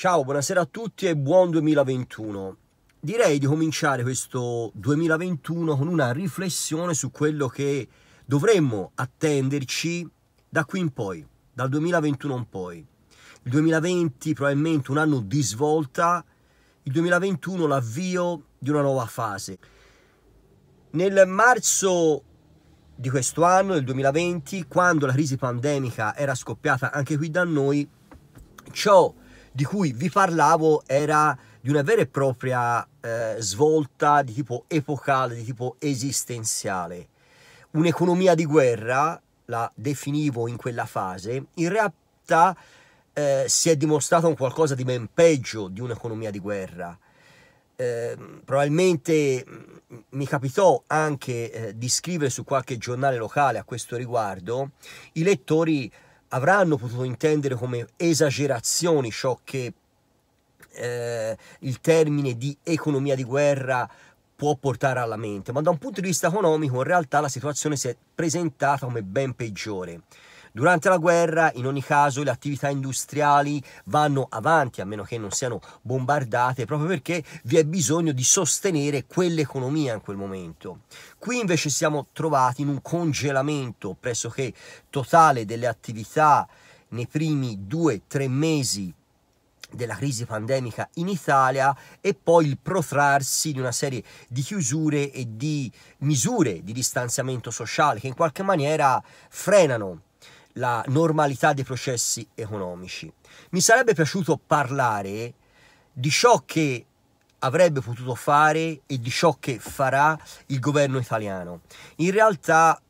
Ciao, buonasera a tutti e buon 2021. Direi di cominciare questo 2021 con una riflessione su quello che dovremmo attenderci da qui in poi, dal 2021 in poi. Il 2020 probabilmente un anno di svolta, il 2021 l'avvio di una nuova fase. Nel marzo di questo anno, del 2020, quando la crisi pandemica era scoppiata anche qui da noi, ciò che di cui vi parlavo era di una vera e propria eh, svolta di tipo epocale, di tipo esistenziale. Un'economia di guerra, la definivo in quella fase, in realtà eh, si è dimostrata un qualcosa di ben peggio di un'economia di guerra. Eh, probabilmente mm, mi capitò anche eh, di scrivere su qualche giornale locale a questo riguardo, i lettori avranno potuto intendere come esagerazioni ciò che eh, il termine di economia di guerra può portare alla mente, ma da un punto di vista economico in realtà la situazione si è presentata come ben peggiore. Durante la guerra, in ogni caso, le attività industriali vanno avanti a meno che non siano bombardate, proprio perché vi è bisogno di sostenere quell'economia in quel momento. Qui invece siamo trovati in un congelamento pressoché totale delle attività nei primi due, o tre mesi della crisi pandemica in Italia e poi il protrarsi di una serie di chiusure e di misure di distanziamento sociale che in qualche maniera frenano la normalità dei processi economici. Mi sarebbe piaciuto parlare di ciò che avrebbe potuto fare e di ciò che farà il governo italiano. In realtà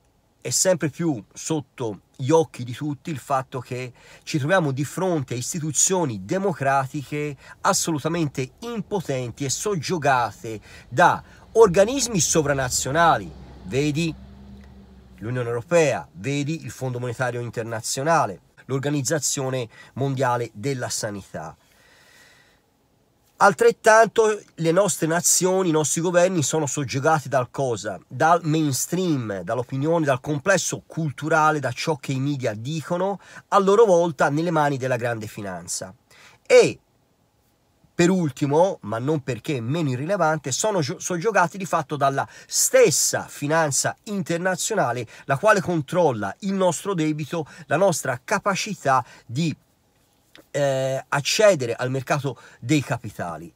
è sempre più sotto gli occhi di tutti il fatto che ci troviamo di fronte a istituzioni democratiche assolutamente impotenti e soggiogate da organismi sovranazionali, vedi l'Unione Europea, vedi il Fondo Monetario Internazionale, l'Organizzazione Mondiale della Sanità. Altrettanto le nostre nazioni, i nostri governi sono soggiogati dal cosa? Dal mainstream, dall'opinione, dal complesso culturale, da ciò che i media dicono, a loro volta nelle mani della grande finanza. E per ultimo, ma non perché meno irrilevante, sono soggiogati di fatto dalla stessa finanza internazionale, la quale controlla il nostro debito, la nostra capacità di eh, accedere al mercato dei capitali.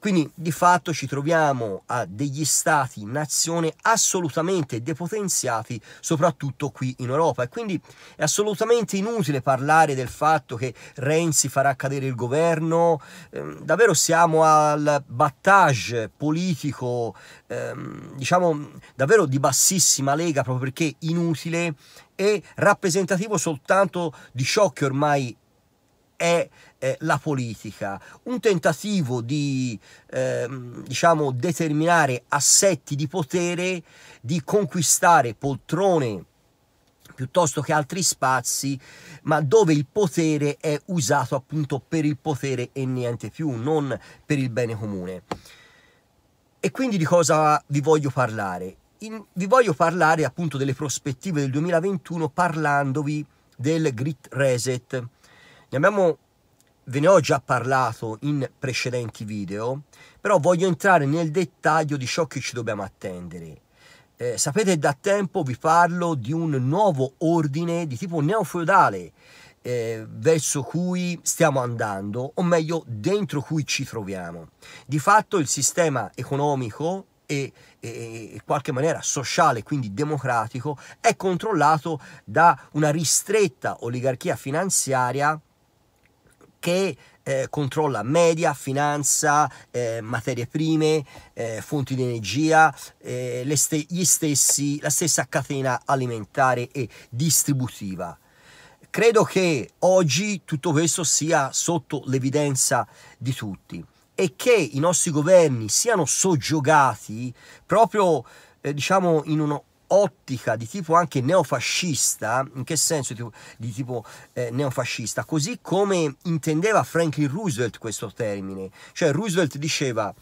Quindi di fatto ci troviamo a degli stati in azione assolutamente depotenziati, soprattutto qui in Europa. E quindi è assolutamente inutile parlare del fatto che Renzi farà cadere il governo. Ehm, davvero siamo al battage politico, ehm, diciamo davvero di bassissima lega, proprio perché inutile e rappresentativo soltanto di ciò che ormai è eh, la politica, un tentativo di eh, diciamo, determinare assetti di potere, di conquistare poltrone piuttosto che altri spazi, ma dove il potere è usato appunto per il potere e niente più, non per il bene comune. E quindi di cosa vi voglio parlare? In, vi voglio parlare appunto delle prospettive del 2021 parlandovi del Grit Reset. Ne abbiamo ve ne ho già parlato in precedenti video, però voglio entrare nel dettaglio di ciò che ci dobbiamo attendere. Eh, sapete, da tempo vi parlo di un nuovo ordine di tipo neofeudale eh, verso cui stiamo andando, o meglio, dentro cui ci troviamo. Di fatto il sistema economico e, e, in qualche maniera sociale, quindi democratico, è controllato da una ristretta oligarchia finanziaria che eh, controlla media, finanza, eh, materie prime, eh, fonti di energia, eh, ste stessi, la stessa catena alimentare e distributiva. Credo che oggi tutto questo sia sotto l'evidenza di tutti e che i nostri governi siano soggiogati proprio eh, diciamo in uno ottica di tipo anche neofascista, in che senso tipo, di tipo eh, neofascista, così come intendeva Franklin Roosevelt questo termine, cioè Roosevelt diceva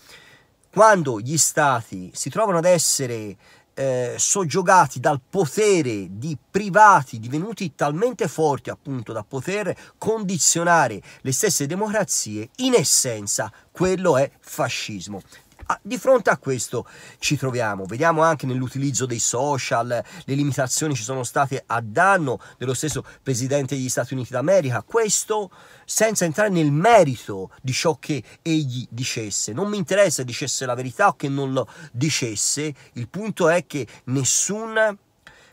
quando gli stati si trovano ad essere eh, soggiogati dal potere di privati divenuti talmente forti appunto da poter condizionare le stesse democrazie, in essenza quello è fascismo. Ah, di fronte a questo ci troviamo, vediamo anche nell'utilizzo dei social, le limitazioni ci sono state a danno dello stesso presidente degli Stati Uniti d'America, questo senza entrare nel merito di ciò che egli dicesse, non mi interessa dicesse la verità o che non lo dicesse, il punto è che nessun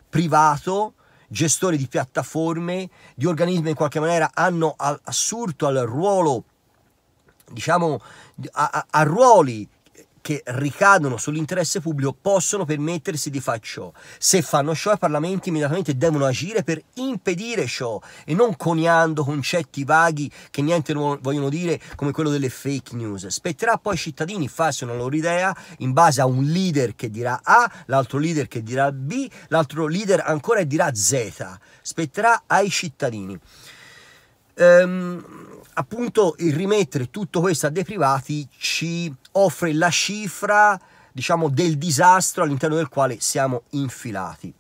privato gestore di piattaforme, di organismi in qualche maniera hanno assurto al ruolo diciamo a, a, a ruoli che ricadono sull'interesse pubblico possono permettersi di fare ciò. Se fanno ciò i parlamenti immediatamente devono agire per impedire ciò e non coniando concetti vaghi che niente vogliono dire come quello delle fake news. Spetterà poi ai cittadini farsi una loro idea in base a un leader che dirà A, l'altro leader che dirà B, l'altro leader ancora dirà Z. Spetterà ai cittadini. Ehm, appunto il rimettere tutto questo a dei privati ci offre la cifra diciamo del disastro all'interno del quale siamo infilati.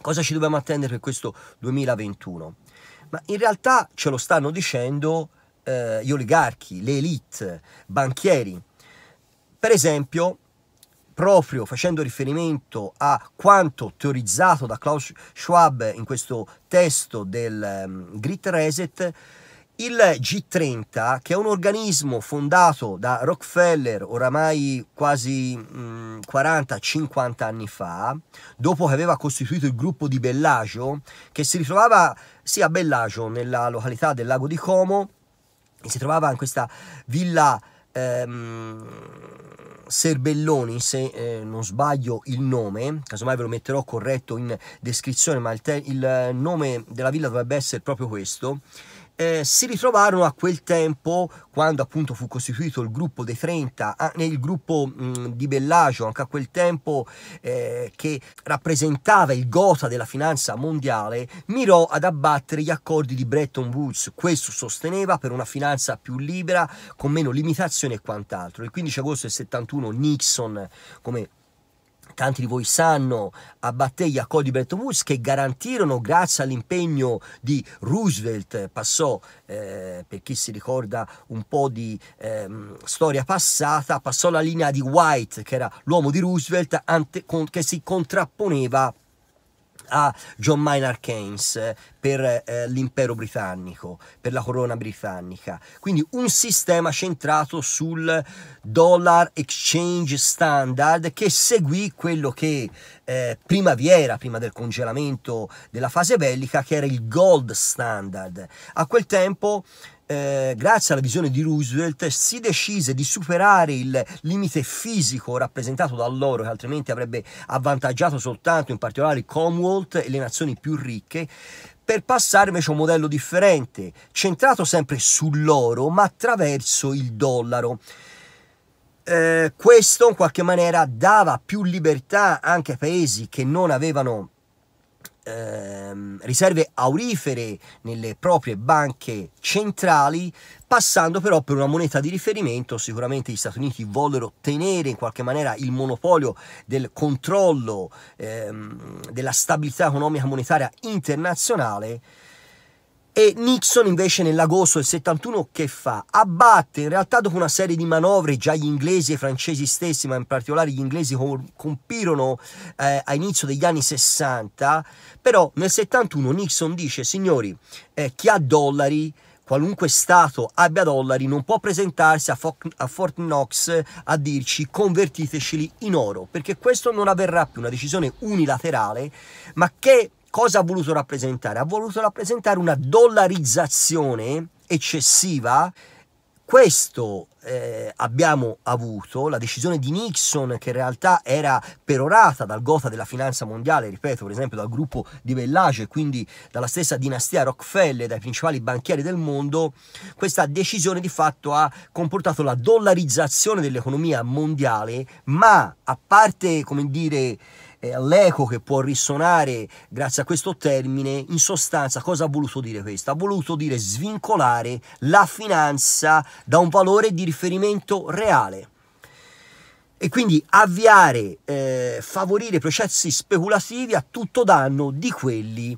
Cosa ci dobbiamo attendere per questo 2021? Ma in realtà ce lo stanno dicendo eh, gli oligarchi, le elite, banchieri. Per esempio, proprio facendo riferimento a quanto teorizzato da Klaus Schwab in questo testo del um, Grit Reset, il G30, che è un organismo fondato da Rockefeller oramai quasi 40-50 mm, anni fa, dopo che aveva costituito il gruppo di Bellagio, che si ritrovava sì a Bellagio, nella località del lago di Como, e si trovava in questa villa ehm, Serbelloni, se eh, non sbaglio il nome, casomai ve lo metterò corretto in descrizione, ma il, il nome della villa dovrebbe essere proprio questo, eh, si ritrovarono a quel tempo, quando appunto fu costituito il gruppo dei 30, ah, nel gruppo di Bellagio, anche a quel tempo eh, che rappresentava il gota della finanza mondiale, mirò ad abbattere gli accordi di Bretton Woods. Questo sosteneva per una finanza più libera, con meno limitazioni e quant'altro. Il 15 agosto del 71 Nixon, come tanti di voi sanno, a abbatté Jacob di Woods che garantirono grazie all'impegno di Roosevelt, passò, eh, per chi si ricorda un po' di ehm, storia passata, passò la linea di White che era l'uomo di Roosevelt ante, con, che si contrapponeva a John Maynard Keynes per eh, l'impero britannico, per la corona britannica. Quindi un sistema centrato sul dollar exchange standard che seguì quello che eh, prima vi era, prima del congelamento della fase bellica, che era il gold standard. A quel tempo eh, grazie alla visione di Roosevelt, si decise di superare il limite fisico rappresentato dall'oro, che altrimenti avrebbe avvantaggiato soltanto in particolare il Commonwealth e le nazioni più ricche, per passare invece a un modello differente, centrato sempre sull'oro, ma attraverso il dollaro. Eh, questo in qualche maniera dava più libertà anche ai paesi che non avevano ehm, riserve aurifere nelle proprie banche centrali, passando però per una moneta di riferimento. Sicuramente gli Stati Uniti vollero tenere in qualche maniera il monopolio del controllo ehm, della stabilità economica monetaria internazionale e Nixon invece nell'agosto del 71 che fa? Abbatte in realtà dopo una serie di manovre, già gli inglesi e i francesi stessi, ma in particolare gli inglesi compirono eh, a inizio degli anni 60, però nel 71 Nixon dice signori eh, chi ha dollari qualunque Stato abbia dollari, non può presentarsi a, Fo a Fort Knox a dirci convertiteceli in oro, perché questo non avverrà più, una decisione unilaterale, ma che Cosa ha voluto rappresentare? Ha voluto rappresentare una dollarizzazione eccessiva. Questo eh, abbiamo avuto, la decisione di Nixon che in realtà era perorata dal gota della finanza mondiale, ripeto per esempio dal gruppo di Bellage, quindi dalla stessa dinastia Rockefeller, dai principali banchieri del mondo, questa decisione di fatto ha comportato la dollarizzazione dell'economia mondiale, ma a parte come dire eh, all'eco che può risuonare grazie a questo termine, in sostanza cosa ha voluto dire questo? Ha voluto dire svincolare la finanza da un valore di riferimento reale e quindi avviare, eh, favorire processi speculativi a tutto danno di quelli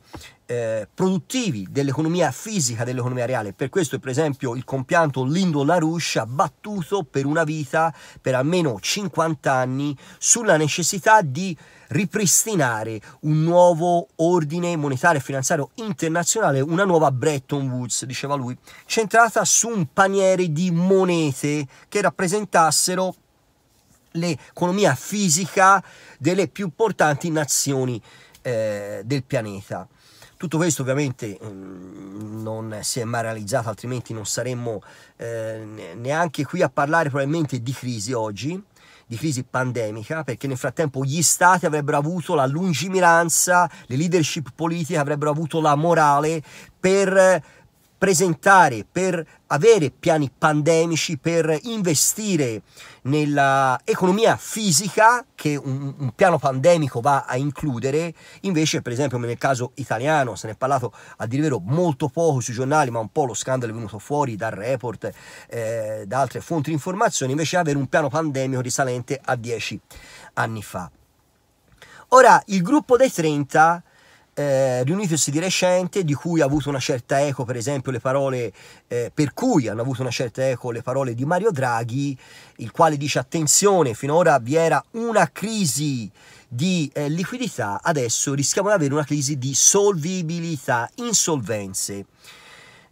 eh, produttivi dell'economia fisica, dell'economia reale. Per questo, per esempio, il compianto Lindo LaRouche ha battuto per una vita, per almeno 50 anni, sulla necessità di ripristinare un nuovo ordine monetario e finanziario internazionale, una nuova Bretton Woods, diceva lui, centrata su un paniere di monete che rappresentassero l'economia fisica delle più importanti nazioni eh, del pianeta. Tutto questo ovviamente mm, non si è mai realizzato, altrimenti non saremmo eh, neanche qui a parlare probabilmente di crisi oggi, di crisi pandemica, perché nel frattempo gli stati avrebbero avuto la lungimiranza, le leadership politiche avrebbero avuto la morale per presentare, per avere piani pandemici, per investire nella economia fisica che un, un, piano pandemico va a includere, invece per esempio nel caso italiano se ne è parlato a dire vero molto poco sui giornali, ma un po' lo scandalo è venuto fuori dal report, eh, da altre fonti di informazioni, invece avere un piano pandemico risalente a dieci anni fa. Ora, il gruppo dei 30 eh, riunitosi di recente, di cui ha avuto una certa eco, per esempio, le parole eh, per cui hanno avuto una certa eco le parole di Mario Draghi, il quale dice attenzione, finora vi era una crisi di eh, liquidità, adesso rischiamo di avere una crisi di solvibilità, insolvenze.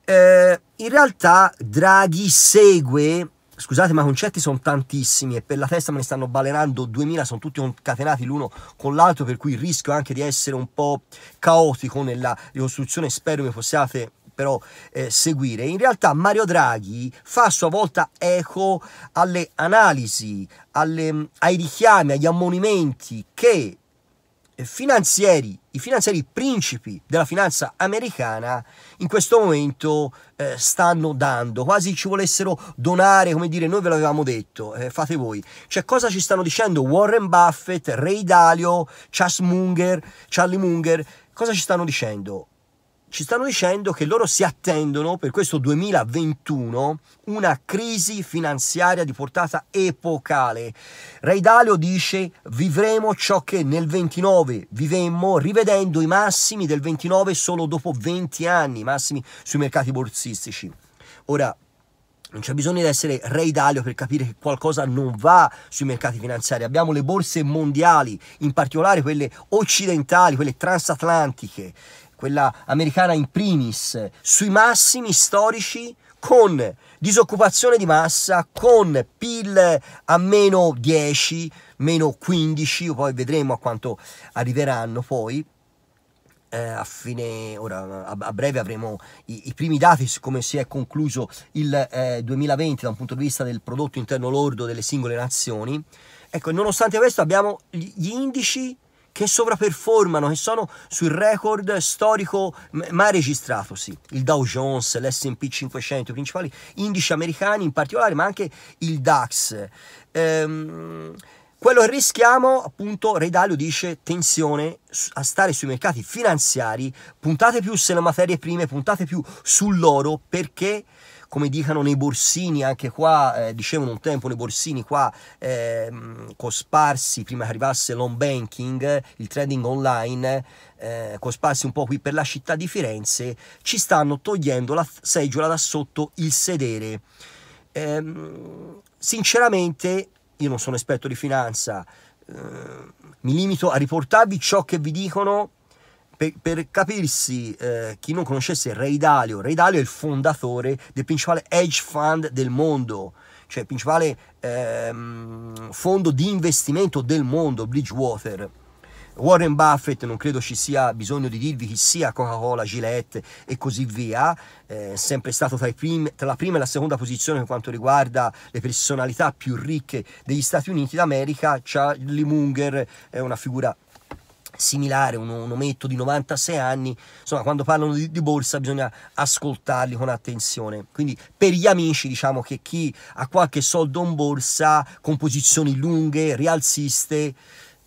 Eh, in realtà Draghi segue Scusate, ma i concetti sono tantissimi e per la testa me ne stanno balenando 2000, sono tutti concatenati l'uno con l'altro, per cui rischio anche di essere un po' caotico nella ricostruzione. Spero mi possiate però eh, seguire. In realtà Mario Draghi fa a sua volta eco alle analisi, alle, mm, ai richiami, agli ammonimenti che eh, finanzieri, i finanzieri principi della finanza americana in questo momento eh, stanno dando, quasi ci volessero donare, come dire, noi ve l'avevamo detto, eh, fate voi. Cioè cosa ci stanno dicendo Warren Buffett, Ray Dalio, Chas Munger, Charlie Munger, cosa ci stanno dicendo? ci stanno dicendo che loro si attendono per questo 2021 una crisi finanziaria di portata epocale. Ray Dalio dice vivremo ciò che nel 29 vivemmo rivedendo i massimi del 29 solo dopo 20 anni, massimi sui mercati borsistici. Ora, non c'è bisogno di essere Ray Dalio per capire che qualcosa non va sui mercati finanziari. Abbiamo le borse mondiali, in particolare quelle occidentali, quelle transatlantiche, quella americana in primis, sui massimi storici con disoccupazione di massa, con PIL a meno 10, meno 15, poi vedremo a quanto arriveranno poi. Eh, a, fine, ora, a breve avremo i, i, primi dati su come si è concluso il eh, 2020 da un punto di vista del prodotto interno lordo delle singole nazioni. Ecco, nonostante questo abbiamo gli indici che sovraperformano, che sono sul record storico mai registratosi. Il Dow Jones, l'S&P 500, i principali indici americani in particolare, ma anche il DAX. Ehm, quello che rischiamo, appunto, Redalio dice tensione a stare sui mercati finanziari, puntate più sulle materie prime, puntate più sull'oro perché come dicano nei borsini, anche qua, eh, dicevano un tempo nei borsini qua, eh, cosparsi prima che arrivasse l'on banking, il trading online, eh, cosparsi un po' qui per la città di Firenze, ci stanno togliendo la seggiola da sotto il sedere. Ehm, sinceramente, io non sono esperto di finanza, eh, mi limito a riportarvi ciò che vi dicono per, per capirsi, eh, chi non conoscesse Ray Dalio, Ray Dalio è il fondatore del principale hedge fund del mondo, cioè il principale ehm, fondo di investimento del mondo, Bridgewater. Warren Buffett, non credo ci sia bisogno di dirvi chi sia Coca-Cola, Gillette e così via, è eh, sempre stato tra, primi, tra, la prima e la seconda posizione per quanto riguarda le personalità più ricche degli Stati Uniti d'America, Charlie Munger è una figura similare, un, un ometto di 96 anni, insomma quando parlano di, di, borsa bisogna ascoltarli con attenzione. Quindi per gli amici diciamo che chi ha qualche soldo in borsa, con posizioni lunghe, rialziste,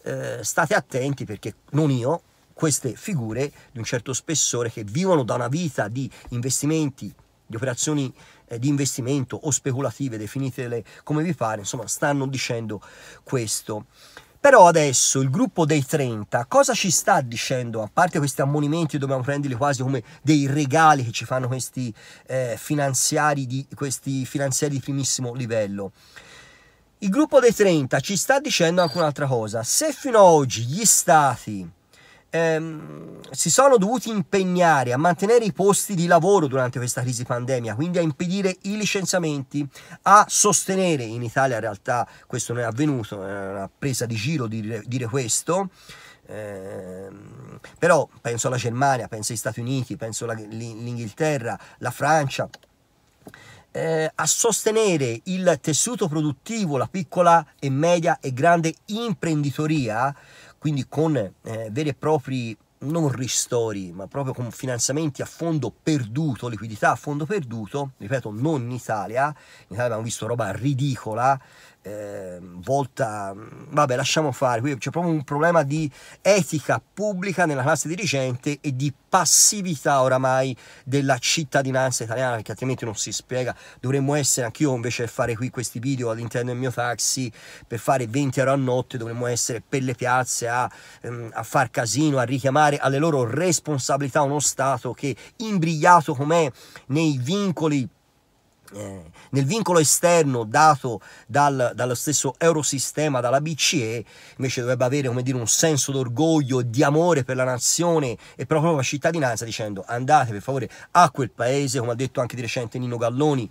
eh, state attenti perché non io, queste figure di un certo spessore che vivono da una vita di investimenti, di operazioni eh, di investimento o speculative, definitele come vi pare, insomma stanno dicendo questo. Però adesso il gruppo dei 30 cosa ci sta dicendo? A parte questi ammonimenti dobbiamo prenderli quasi come dei regali che ci fanno questi, eh, finanziari, di, questi finanziari di primissimo livello. Il gruppo dei 30 ci sta dicendo anche un'altra cosa. Se fino ad oggi gli stati ehm, si sono dovuti impegnare a mantenere i posti di lavoro durante questa crisi pandemia, quindi a impedire i licenziamenti, a sostenere, in Italia in realtà questo non è avvenuto, è una presa di giro dire, dire questo, eh, però penso alla Germania, penso agli Stati Uniti, penso all'Inghilterra, la Francia, eh, a sostenere il tessuto produttivo, la piccola e media e grande imprenditoria quindi con eh, veri e propri non ristori, ma proprio con finanziamenti a fondo perduto, liquidità a fondo perduto, ripeto, non in Italia, in Italia abbiamo visto roba ridicola, eh, volta, mm, vabbè lasciamo fare, qui c'è proprio un problema di etica pubblica nella classe dirigente e di passività oramai della cittadinanza italiana perché altrimenti non si spiega, dovremmo essere anch'io invece fare qui questi video all'interno del mio taxi per fare 20 euro a notte, dovremmo essere per le piazze a, ehm, a far casino, a richiamare alle loro responsabilità uno Stato che imbrigliato com'è nei vincoli eh, nel vincolo esterno dato dal, dallo stesso Eurosistema, dalla BCE, invece dovrebbe avere come dire, un senso d'orgoglio, di amore per la nazione e per la propria cittadinanza, dicendo andate per favore a quel paese, come ha detto anche di recente Nino Galloni.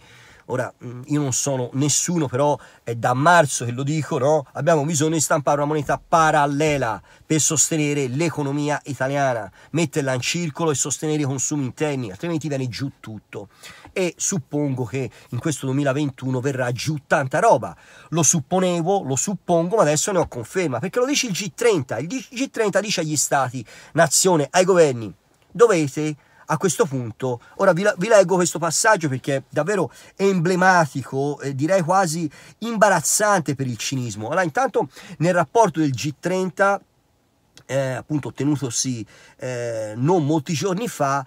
Ora, mm, io non sono nessuno, però è da marzo che lo dico, no? Abbiamo bisogno di stampare una moneta parallela per sostenere l'economia italiana, metterla in circolo e sostenere i consumi interni, altrimenti viene giù tutto e suppongo che in questo 2021 verrà giù tanta roba. Lo supponevo, lo suppongo, ma adesso ne ho conferma, perché lo dice il G30. Il G30 dice agli stati, nazione, ai governi, dovete a questo punto, ora vi, vi, leggo questo passaggio perché è davvero emblematico, eh, direi quasi imbarazzante per il cinismo. Allora, intanto nel rapporto del G30, eh, appunto ottenutosi eh, non molti giorni fa,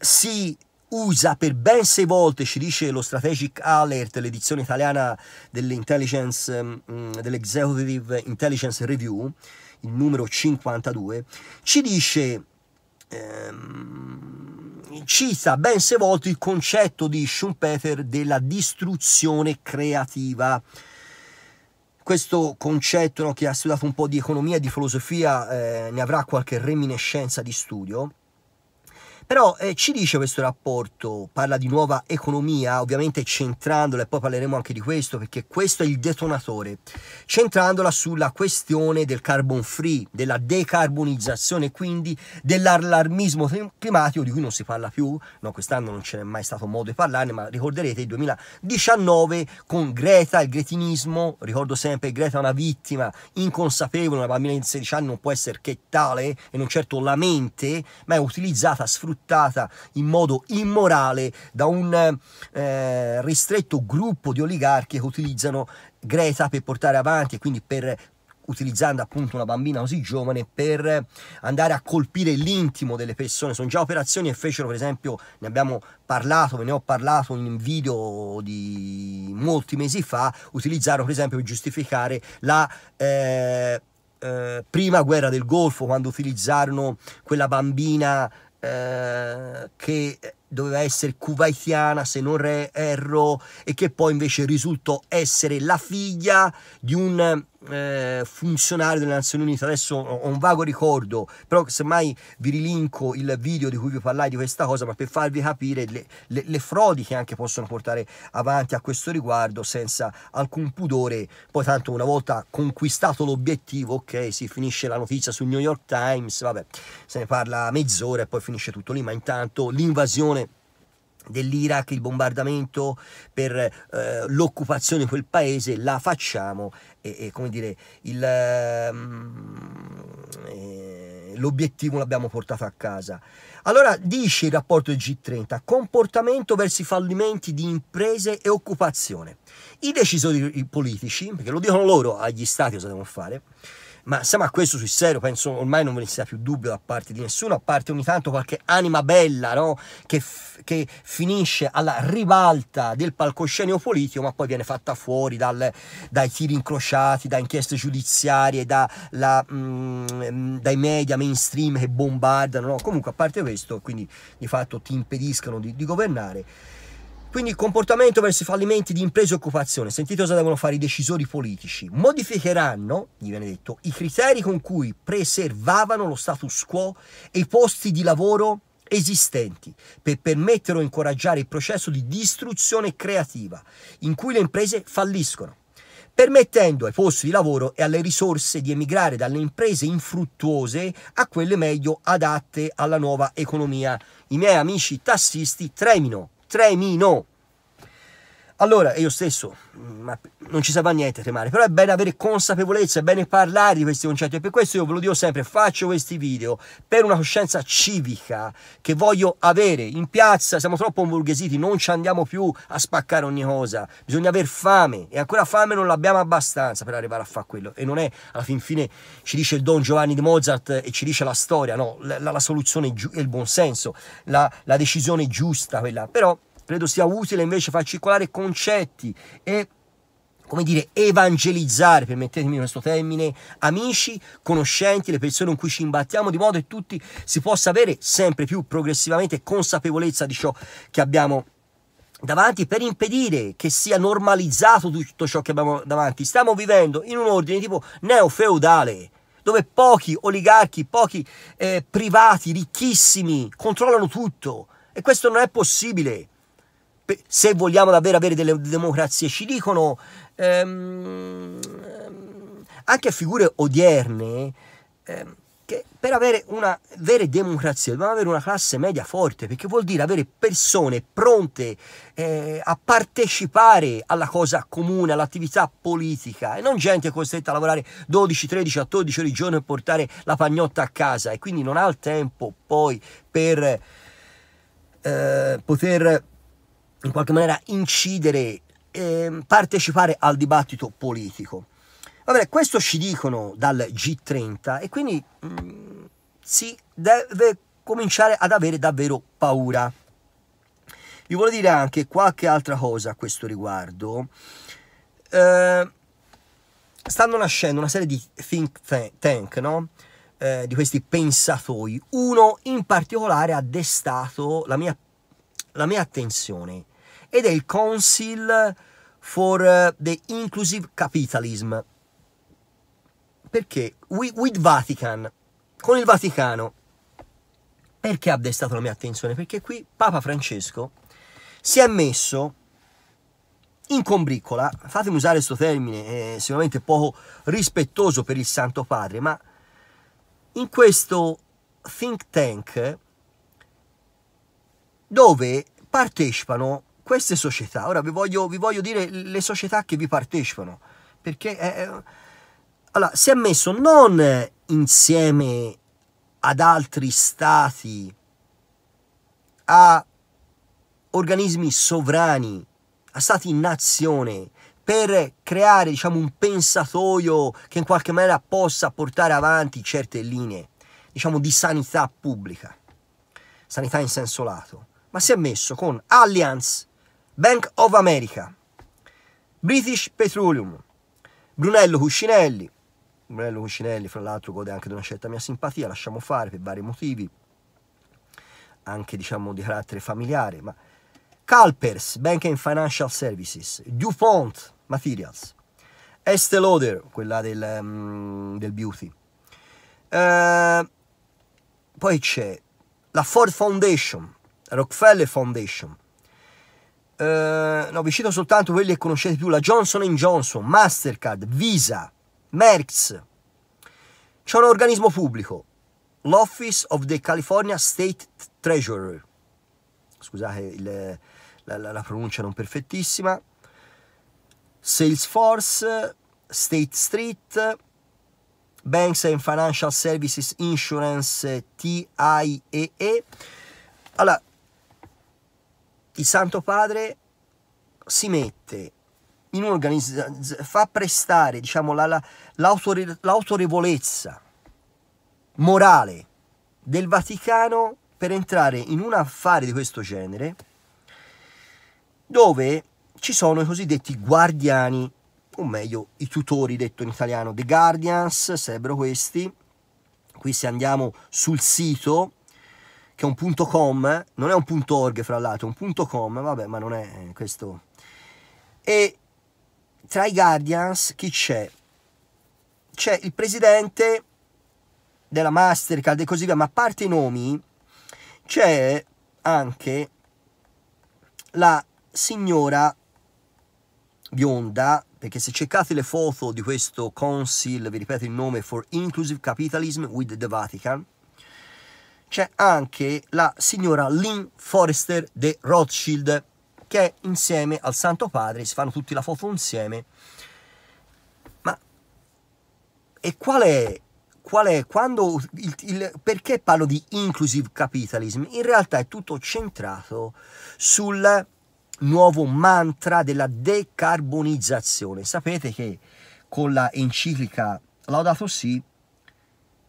si usa per ben sei volte, ci dice lo Strategic Alert, l'edizione italiana dell'intelligence, ehm, mm, dell'Executive Intelligence Review, il numero 52, ci dice, ehm, cita ben sei volte il concetto di Schumpeter della distruzione creativa questo concetto no, che ha studiato un po' di economia e di filosofia eh, ne avrà qualche reminiscenza di studio però eh, ci dice questo rapporto, parla di nuova economia, ovviamente centrandola, e poi parleremo anche di questo, perché questo è il detonatore, centrandola sulla questione del carbon free, della decarbonizzazione, quindi dell'allarmismo climatico di cui non si parla più, no, quest'anno non ce n'è mai stato modo di parlarne, ma ricorderete il 2019 con Greta, il gretinismo, ricordo sempre Greta è una vittima inconsapevole, una bambina di 16 anni non può essere che tale e non certo la mente, ma è utilizzata, a sfruttare sfruttata in modo immorale da un eh, ristretto gruppo di oligarchi che utilizzano Greta per portare avanti e quindi per utilizzando appunto una bambina così giovane per andare a colpire l'intimo delle persone. Sono già operazioni che fecero, per esempio, ne abbiamo parlato, ve ne ho parlato in un video di molti mesi fa, utilizzarono per esempio per giustificare la... Eh, eh, prima guerra del Golfo, quando utilizzarono quella bambina eh, che doveva essere kuwaitiana se non erro e che poi invece risultò essere la figlia di un eh, funzionario delle Nazioni Unite adesso ho un vago ricordo però semmai vi rilinco il video di cui vi parlai di questa cosa ma per farvi capire le, le, le frodi che anche possono portare avanti a questo riguardo senza alcun pudore poi tanto una volta conquistato l'obiettivo ok si finisce la notizia sul New York Times vabbè se ne parla mezz'ora e poi finisce tutto lì ma intanto l'invasione dell'Iraq, il bombardamento per eh, l'occupazione di quel paese, la facciamo e, e come dire, il, mm, eh, l'obiettivo l'abbiamo portato a casa. Allora dice il rapporto del G30, comportamento verso i fallimenti di imprese e occupazione. I decisori i politici, perché lo dicono loro agli stati cosa devono fare, ma siamo a questo sul serio penso ormai non ve ne sia più dubbio da parte di nessuno a parte ogni tanto qualche anima bella no? che, che, finisce alla ribalta del palcoscenico politico ma poi viene fatta fuori dal, dai tiri incrociati da inchieste giudiziarie da, la, mh, mm, dai media mainstream che bombardano no? comunque a parte questo quindi di fatto ti impediscono di, di governare quindi il comportamento verso i fallimenti di imprese e occupazione, sentite cosa devono fare i decisori politici, modificheranno, gli viene detto, i criteri con cui preservavano lo status quo e i posti di lavoro esistenti per permettere o incoraggiare il processo di distruzione creativa in cui le imprese falliscono, permettendo ai posti di lavoro e alle risorse di emigrare dalle imprese infruttuose a quelle meglio adatte alla nuova economia. I miei amici tassisti tremino try me no Allora, io stesso, mm, non ci serve niente tremare, però è bene avere consapevolezza, è bene parlare di questi concetti e per questo io ve lo dico sempre, faccio questi video per una coscienza civica che voglio avere in piazza, siamo troppo hamburghesiti, non ci andiamo più a spaccare ogni cosa, bisogna avere fame e ancora fame non l'abbiamo abbastanza per arrivare a fare quello e non è alla fin fine ci dice il Don Giovanni di Mozart e ci dice la storia, no, la, la, la soluzione e il buonsenso, la, la decisione giusta quella, però Credo sia utile invece far circolare concetti e come dire, evangelizzare, permettetemi questo termine, amici, conoscenti, le persone con cui ci imbattiamo, di modo che tutti si possa avere sempre più progressivamente consapevolezza di ciò che abbiamo davanti per impedire che sia normalizzato tutto ciò che abbiamo davanti. Stiamo vivendo in un ordine tipo neofeudale dove pochi oligarchi, pochi eh, privati ricchissimi controllano tutto e questo non è possibile se vogliamo davvero avere delle democrazie, ci dicono ehm, ehm, anche figure odierne ehm, che per avere una vera democrazia dobbiamo avere una classe media forte, perché vuol dire avere persone pronte eh, a partecipare alla cosa comune, all'attività politica, e non gente costretta a lavorare 12, 13, 14 ore al giorno e portare la pagnotta a casa, e quindi non ha il tempo poi per eh, poter in qualche maniera incidere, eh, partecipare al dibattito politico. Vabbè, questo ci dicono dal G30 e quindi mh, mm, si deve cominciare ad avere davvero paura. Vi voglio dire anche qualche altra cosa a questo riguardo. Eh, stanno nascendo una serie di think tank, no? eh, di questi pensatoi. Uno in particolare ha destato la mia, la mia attenzione ed è il Council for the Inclusive Capitalism. Perché? With Vatican, con il Vaticano. Perché ha destato la mia attenzione? Perché qui Papa Francesco si è messo in combriccola, fatemi usare questo termine, eh, sicuramente poco rispettoso per il Santo Padre, ma in questo think tank dove partecipano queste società, ora vi voglio, vi voglio dire le società che vi partecipano, perché è, allora, si è messo non insieme ad altri stati, a organismi sovrani, a stati in nazione, per creare diciamo, un pensatoio che in qualche maniera possa portare avanti certe linee diciamo, di sanità pubblica, sanità in senso lato, ma si è messo con Allianz, Bank of America, British Petroleum, Brunello Cuscinelli, Brunello Cuscinelli fra l'altro gode anche di una certa mia simpatia, lasciamo fare per vari motivi, anche diciamo di carattere familiare, ma Calpers, Bank and Financial Services, DuPont Materials, Estée Lauder, quella del, um, del beauty. Uh, poi c'è la Ford Foundation, Rockefeller Foundation, eh, no, vi cito soltanto quelli che conoscete più, la Johnson Johnson, Mastercard, Visa, Merckx. C'è un organismo pubblico, l'Office of the California State Treasurer. Scusate il, la, la, la pronuncia non perfettissima. Salesforce, State Street, Banks and Financial Services Insurance TIEE. Allora, il Santo Padre si mette in un'organizzazione, fa prestare diciamo, l'autorevolezza la, la, morale del Vaticano per entrare in un affare di questo genere dove ci sono i cosiddetti guardiani, o meglio i tutori detto in italiano, The Guardians sarebbero questi, qui se andiamo sul sito che è un punto .com, eh, non è un punto .org fra l'altro, è un punto .com, vabbè, ma non è eh, questo. E tra i Guardians chi c'è? C'è il presidente della Mastercard e così via, ma a parte i nomi, c'è anche la signora bionda, perché se cercate le foto di questo Council, vi ripeto il nome, for Inclusive Capitalism with the Vatican, c'è anche la signora Lynn Forrester de Rothschild che insieme al Santo Padre si fanno tutti la foto insieme. Ma e qual è, qual è quando il, il, perché parlo di inclusive capitalism? In realtà è tutto centrato sul nuovo mantra della decarbonizzazione. Sapete che con la enciclica Laudato Si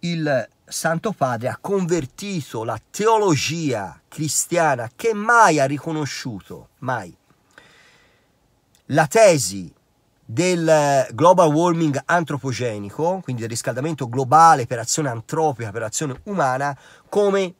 il Santo Padre ha convertito la teologia cristiana che mai ha riconosciuto, mai, la tesi del global warming antropogenico, quindi del riscaldamento globale per azione antropica, per azione umana, come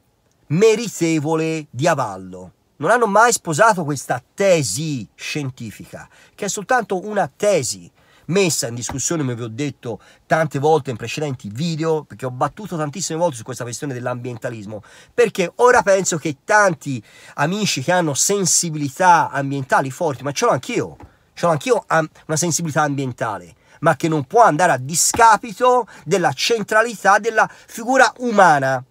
meritevole di avallo. Non hanno mai sposato questa tesi scientifica, che è soltanto una tesi messa in discussione, come vi ho detto tante volte in precedenti video, perché ho battuto tantissime volte su questa questione dell'ambientalismo, perché ora penso che tanti amici che hanno sensibilità ambientali forti, ma ce l'ho anch'io, ce l'ho anch'io una sensibilità ambientale, ma che non può andare a discapito della centralità della figura umana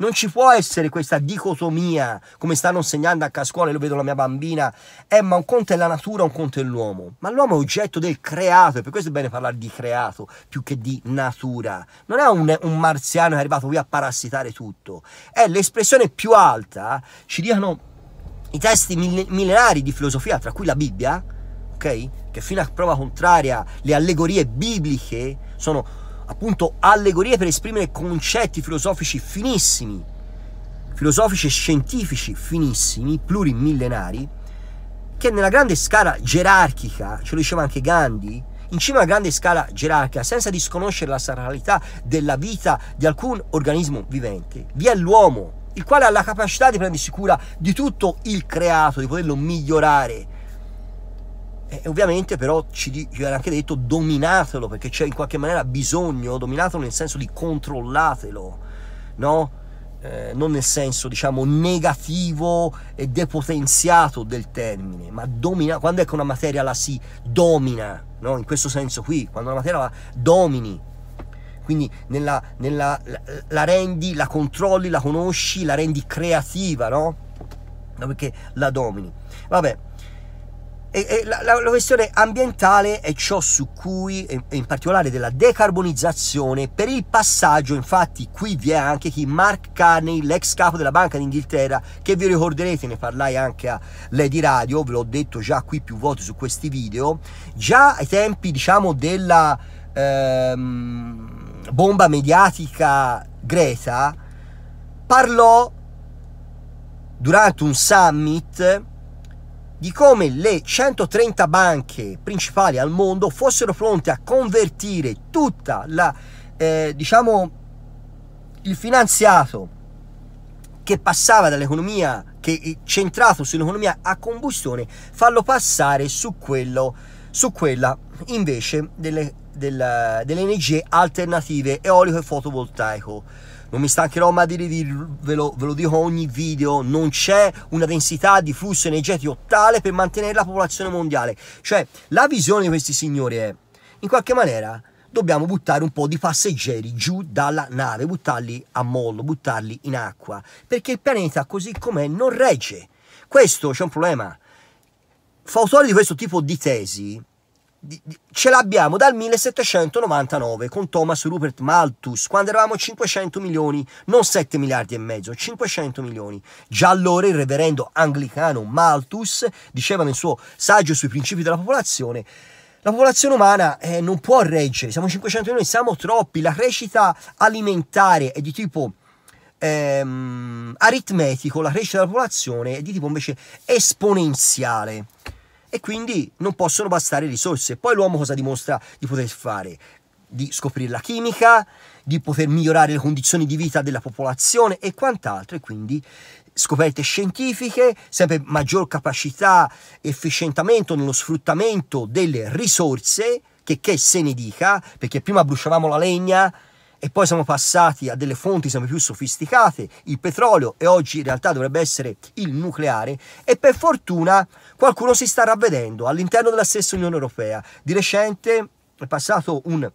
non ci può essere questa dicotomia, come stanno insegnando anche a scuola, e lo vedo la mia bambina, eh ma un conto è la natura, un conto è l'uomo. Ma l'uomo è oggetto del creato, e per questo è bene parlare di creato, più che di natura. Non è un, un marziano che è arrivato qui a parassitare tutto. È l'espressione più alta, ci dicono i testi millenari di filosofia, tra cui la Bibbia, ok? Che fino a prova contraria le allegorie bibliche sono appunto allegorie per esprimere concetti filosofici finissimi, filosofici e scientifici finissimi, plurimillenari, che nella grande scala gerarchica, ce lo diceva anche Gandhi, in cima alla grande scala gerarchica, senza disconoscere la sacralità della vita di alcun organismo vivente, vi è l'uomo, il quale ha la capacità di prendersi cura di tutto il creato, di poterlo migliorare, e ovviamente però ci, ci viene anche detto dominatelo, perché c'è in qualche maniera bisogno, dominatelo nel senso di controllatelo, no? Eh, non nel senso diciamo negativo e depotenziato del termine, ma domina, quando è che una materia la si domina, no? in questo senso qui, quando la materia la domini, quindi nella, nella, la, la, rendi, la controlli, la conosci, la rendi creativa, no? no perché la domini. Vabbè, e, e la, la, la, questione ambientale è ciò su cui, e in particolare della decarbonizzazione, per il passaggio, infatti qui vi è anche chi Mark Carney, l'ex capo della Banca d'Inghilterra, che vi ricorderete, ne parlai anche a Lady Radio, ve l'ho detto già qui più volte su questi video, già ai tempi diciamo della ehm, bomba mediatica Greta, parlò durante un summit di come le 130 banche principali al mondo fossero pronte a convertire tutta la eh, diciamo il finanziato che passava dall'economia che è centrato sull'economia a combustione farlo passare su quello su quella invece delle, della, delle energie alternative eolico e fotovoltaico non mi stancherò mai di dirvelo, ve lo dico ogni video, non c'è una densità di flusso energetico tale per mantenere la popolazione mondiale. Cioè, la visione di questi signori è, in qualche maniera, dobbiamo buttare un po' di passeggeri giù dalla nave, buttarli a mollo, buttarli in acqua, perché il pianeta così com'è non regge. Questo c'è un problema. Fautori di questo tipo di tesi ce l'abbiamo dal 1799 con Thomas Rupert Malthus, quando eravamo 500 milioni, non 7 miliardi e mezzo, 500 milioni. Già allora il reverendo anglicano Malthus diceva nel suo saggio sui principi della popolazione la popolazione umana eh, non può reggere, siamo 500 milioni, siamo troppi, la crescita alimentare è di tipo ehm, aritmetico, la crescita della popolazione è di tipo invece esponenziale e quindi non possono bastare risorse. Poi l'uomo cosa dimostra di poter fare? Di scoprire la chimica, di poter migliorare le condizioni di vita della popolazione e quant'altro e quindi scoperte scientifiche, sempre maggior capacità, efficientamento nello sfruttamento delle risorse, che, che se ne dica, perché prima bruciavamo la legna, e poi siamo passati a delle fonti sempre più sofisticate, il petrolio e oggi in realtà dovrebbe essere il nucleare e per fortuna qualcuno si sta ravvedendo all'interno della stessa Unione Europea. Di recente è passato un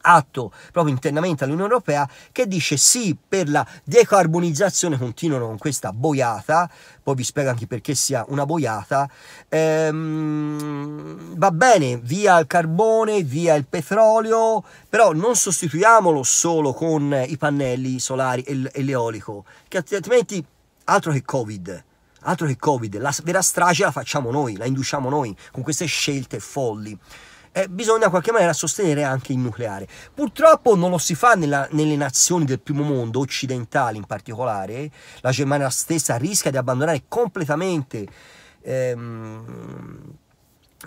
atto proprio internamente all'Unione Europea che dice sì per la decarbonizzazione, continuano con questa boiata, poi vi spiego anche perché sia una boiata, ehm, va bene, via il carbone, via il petrolio, però non sostituiamolo solo con i pannelli solari e l'eolico, che altrimenti altro che Covid altro che Covid, la vera strage la facciamo noi, la induciamo noi con queste scelte folli eh, bisogna in qualche maniera sostenere anche il nucleare. Purtroppo non lo si fa nella, nelle nazioni del primo mondo, occidentali in particolare, la Germania stessa rischia di abbandonare completamente ehm,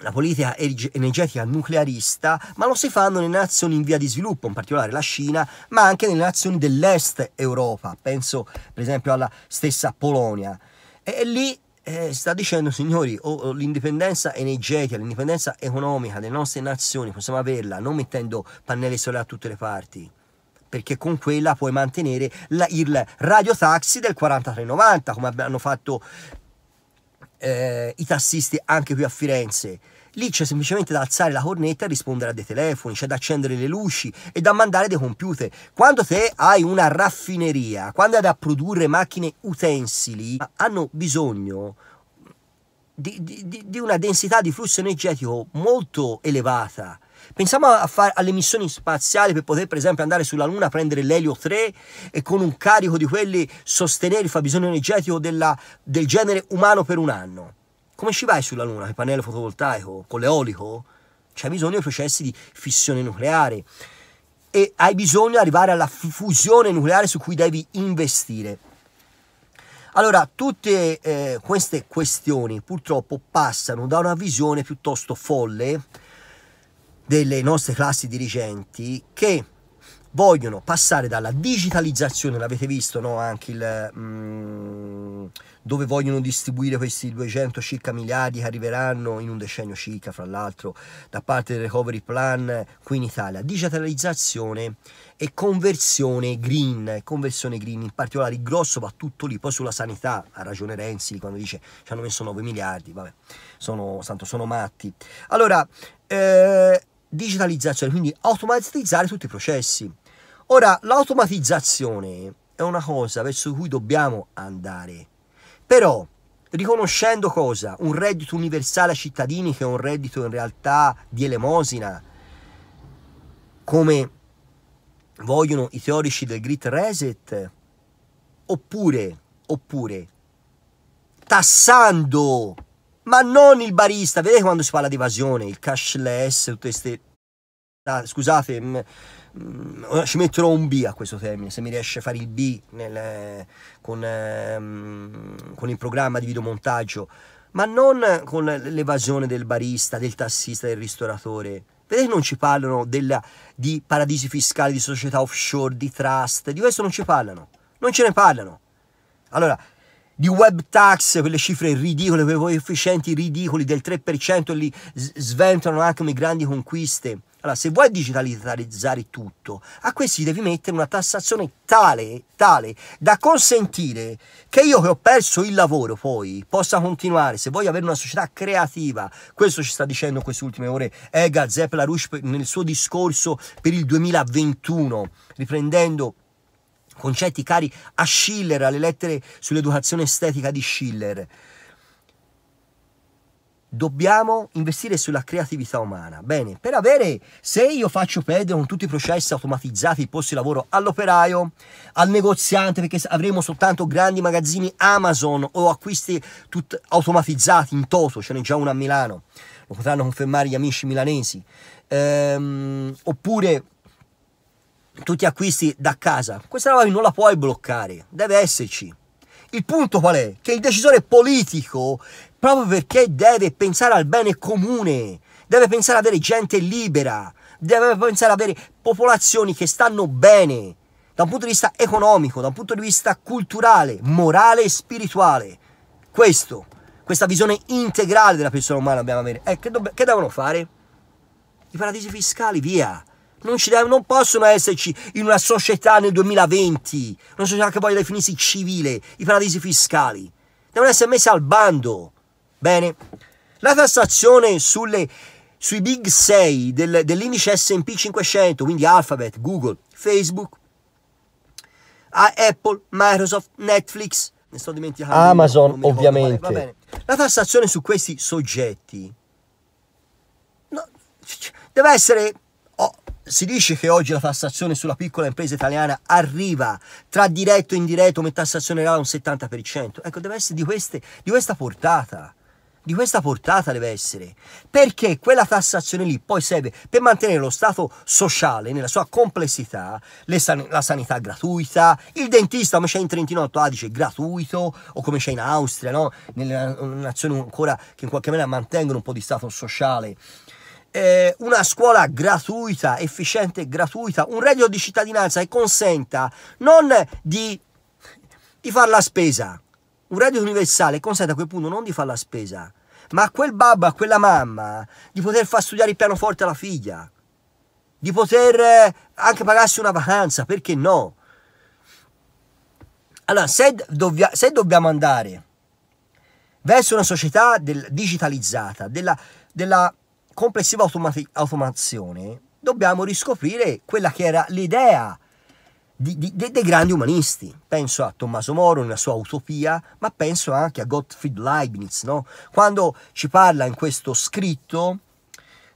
la politica energetica nuclearista, ma lo si fanno nelle nazioni in via di sviluppo, in particolare la Cina, ma anche nelle nazioni dell'est Europa, penso per esempio alla stessa Polonia. E, e lì eh, sta dicendo signori o, o l'indipendenza energetica, l'indipendenza economica delle nostre nazioni possiamo averla non mettendo pannelli solari a tutte le parti perché con quella puoi mantenere la, il radio taxi del 43,90 come hanno fatto eh, i tassisti anche qui a Firenze Lì c'è semplicemente da alzare la cornetta e rispondere a dei telefoni, c'è da accendere le luci e da mandare dei computer. Quando te hai una raffineria, quando hai da produrre macchine utensili, hanno bisogno di, di, di una densità di flusso energetico molto elevata. Pensiamo far, alle missioni spaziali per poter, per esempio, andare sulla Luna, a prendere l'elio 3 e con un carico di quelli sostenere il fabbisogno energetico della, del genere umano per un anno. Come ci vai sulla Luna? Con il pannello fotovoltaico? Con l'eolico? C'è bisogno di processi di fissione nucleare e hai bisogno di arrivare alla fusione nucleare su cui devi investire. Allora, tutte eh, queste questioni purtroppo passano da una visione piuttosto folle delle nostre classi dirigenti che vogliono passare dalla digitalizzazione, l'avete visto no? anche il, mm, dove vogliono distribuire questi 200 circa miliardi che arriveranno in un decennio circa, fra l'altro, da parte del recovery plan qui in Italia. Digitalizzazione e conversione green, conversione green in particolare, il grosso va tutto lì, poi sulla sanità, ha ragione Renzi quando dice ci hanno messo 9 miliardi, vabbè, sono, tanto sono matti. Allora, eh, digitalizzazione, quindi automatizzare tutti i processi Ora, l'automatizzazione è una cosa verso cui dobbiamo andare, però riconoscendo cosa? Un reddito universale a cittadini che è un reddito in realtà di elemosina, come vogliono i teorici del Great Reset, oppure, oppure tassando, ma non il barista, vedete quando si parla di evasione, il cashless, tutte queste Ah, scusate, mh, mm, mh, mm, ci metterò un B a questo termine, se mi riesce a fare il B nel, con, ehm, con, il programma di videomontaggio, ma non con l'evasione del barista, del tassista, del ristoratore. Vedete che non ci parlano della, di paradisi fiscali, di società offshore, di trust, di questo non ci parlano, non ce ne parlano. Allora, di web tax, quelle cifre ridicole, quei coefficienti ridicoli del 3% li sventolano anche come grandi conquiste allora, se vuoi digitalizzare tutto, a questi devi mettere una tassazione tale, tale da consentire che io che ho perso il lavoro poi possa continuare. Se voglio avere una società creativa, questo ci sta dicendo in queste ultime ore Ega Zepp nel suo discorso per il 2021, riprendendo concetti cari a Schiller, alle lettere sull'educazione estetica di Schiller dobbiamo investire sulla creatività umana. Bene, per avere, se io faccio Pedron tutti i processi automatizzati, i posti di lavoro all'operaio, al negoziante, perché avremo soltanto grandi magazzini Amazon o acquisti tut- automatizzati in toto, ce n'è già uno a Milano, lo potranno confermare gli amici milanesi, ehm, oppure tutti acquisti da casa, questa roba non la puoi bloccare, deve esserci. Il punto qual è? Che il decisore politico proprio perché deve pensare al bene comune, deve pensare ad avere gente libera, deve pensare ad avere popolazioni che stanno bene da un punto di vista economico, da un punto di vista culturale, morale e spirituale. Questo, questa visione integrale della persona umana dobbiamo avere. Eh, che, dobb- che devono fare? I paradisi fiscali, via. Non, de- non, possono esserci in una società nel 2020, una società che voglia definirsi civile, i paradisi fiscali. Devono essere messi al bando. Bene, la tassazione sulle, sui big 6 del, dell'indice SP 500, quindi Alphabet, Google, Facebook, Apple, Microsoft, Netflix, ne sto dimenticando. Amazon, ricordo, ovviamente. Va bene. La tassazione su questi soggetti no, deve essere. Oh, si dice che oggi la tassazione sulla piccola impresa italiana arriva tra diretto e indiretto come tassazione reale un 70%. Ecco, deve essere di, queste, di questa portata di questa portata deve essere, perché quella tassazione lì poi serve per mantenere lo stato sociale nella sua complessità, san la sanità gratuita, il dentista come c'è in Trentino Alto Adige gratuito, o come c'è in Austria, no? nelle nazioni ancora che in qualche maniera mantengono un po' di stato sociale, eh, una scuola gratuita, efficiente e gratuita, un reddito di cittadinanza che consenta non di, di fare la spesa, un reddito universale consente a quel punto non di fare la spesa, ma a quel babbo, a quella mamma, di poter far studiare il pianoforte alla figlia, di poter eh, anche pagarsi una vacanza, perché no? Allora, se, dobbia, se dobbiamo andare verso una società del, digitalizzata, della, della complessiva automati, automazione, dobbiamo riscoprire quella che era l'idea di, di, dei grandi umanisti. Penso a Tommaso Moro nella sua utopia, ma penso anche a Gottfried Leibniz, no? quando ci parla in questo scritto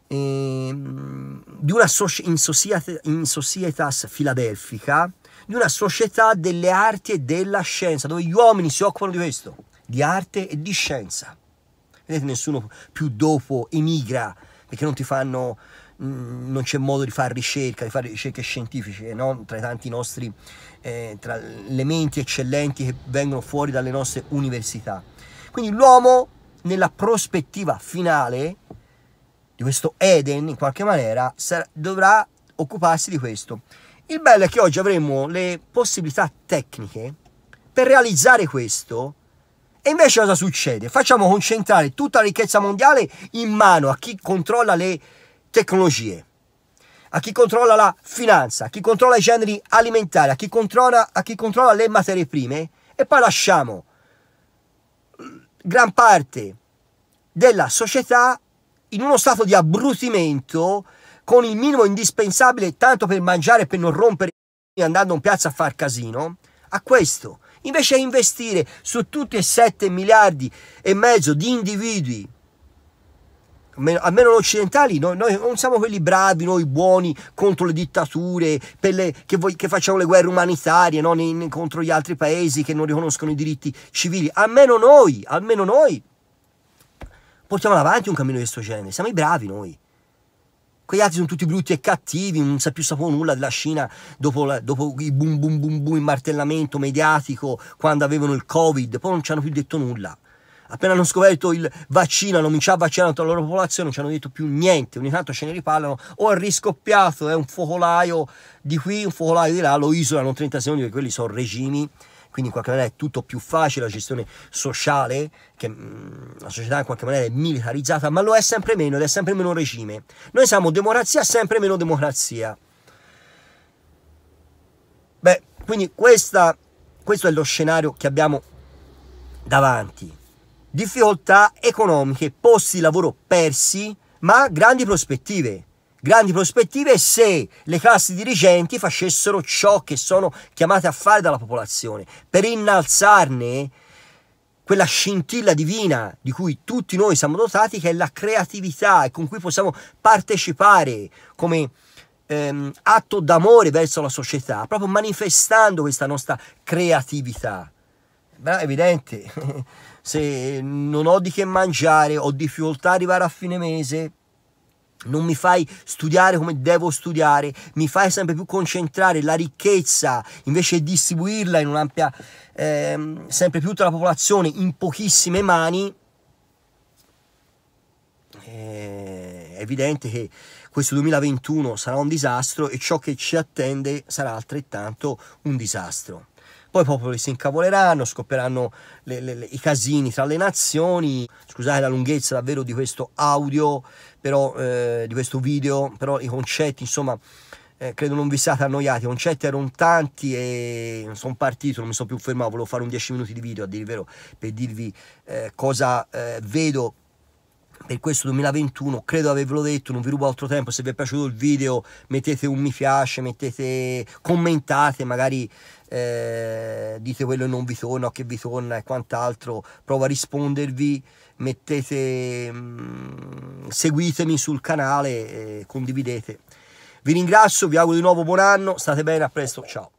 eh, di una in Societas Filadelfica, di una società delle arti e della scienza, dove gli uomini si occupano di questo, di arte e di scienza. Vedete, nessuno più dopo emigra perché non ti fanno Mm, non c'è modo di fare ricerca, di fare ricerche scientifiche, no? tra i tanti nostri, eh, tra le eccellenti che vengono fuori dalle nostre università. Quindi l'uomo nella prospettiva finale di questo Eden, in qualche maniera, sarà, dovrà occuparsi di questo. Il bello è che oggi avremo le possibilità tecniche per realizzare questo. E invece cosa succede? Facciamo concentrare tutta la ricchezza mondiale in mano a chi controlla le tecnologie, a chi controlla la finanza, a chi controlla i generi alimentari, a chi controlla, a chi controlla le materie prime e poi lasciamo mm, gran parte della società in uno stato di abbrutimento con il minimo indispensabile tanto per mangiare e per non rompere andando in piazza a far casino a questo invece investire su tutti e 7 miliardi e mezzo di individui almeno noi occidentali, noi, noi, non siamo quelli bravi, noi buoni contro le dittature, le, che, voi, che, facciamo le guerre umanitarie no? In, contro gli altri paesi che non riconoscono i diritti civili. Almeno noi, almeno noi portiamo avanti un cammino di questo genere, siamo i bravi noi. Quegli altri sono tutti brutti e cattivi, non sa più saputo nulla della Cina dopo, la, dopo il boom boom boom boom, il martellamento mediatico, quando avevano il Covid, poi non ci hanno più detto nulla. Appena hanno scoperto il vaccino, hanno cominciato a vaccinare la loro popolazione, non ci hanno detto più niente, ogni tanto ce ne riparlano, o è riscoppiato, è un focolaio di qui, un focolaio di là, lo isolano 30 secondi perché quelli sono regimi, quindi in qualche maniera è tutto più facile la gestione sociale, che mm, la società in qualche maniera è militarizzata, ma lo è sempre meno ed è sempre meno regime. Noi siamo democrazia, sempre meno democrazia. Beh, quindi questa, questo è lo scenario che abbiamo davanti difficoltà economiche, posti di lavoro persi, ma grandi prospettive. Grandi prospettive se le classi dirigenti facessero ciò che sono chiamate a fare dalla popolazione per innalzarne quella scintilla divina di cui tutti noi siamo dotati, che è la creatività e con cui possiamo partecipare come ehm, atto d'amore verso la società, proprio manifestando questa nostra creatività. Beh, evidente. se non ho di che mangiare, ho difficoltà ad arrivare a fine mese, non mi fai studiare come devo studiare, mi fai sempre più concentrare la ricchezza invece di distribuirla in un'ampia, eh, sempre più tutta la popolazione in pochissime mani. Eh, è evidente che questo 2021 sarà un disastro e ciò che ci attende sarà altrettanto un disastro poi i popoli si incavoleranno, scoppieranno le, le, le, i casini tra le nazioni, scusate la lunghezza davvero di questo audio, però, eh, di questo video, però i concetti insomma eh, credo non vi siate annoiati, i concetti erano tanti e sono partito, non mi sono più fermato, volevo fare un 10 minuti di video a dire il vero per dirvi eh, cosa eh, vedo per questo 2021 credo avervelo detto non vi rubo altro tempo se vi è piaciuto il video mettete un mi piace mettete commentate magari eh, dite quello che non vi sono, che vi sono e quant'altro, provo a rispondervi, mettete, mh, mm, seguitemi sul canale, eh, condividete. Vi ringrazio, vi auguro di nuovo buon anno, state bene, a presto, ciao.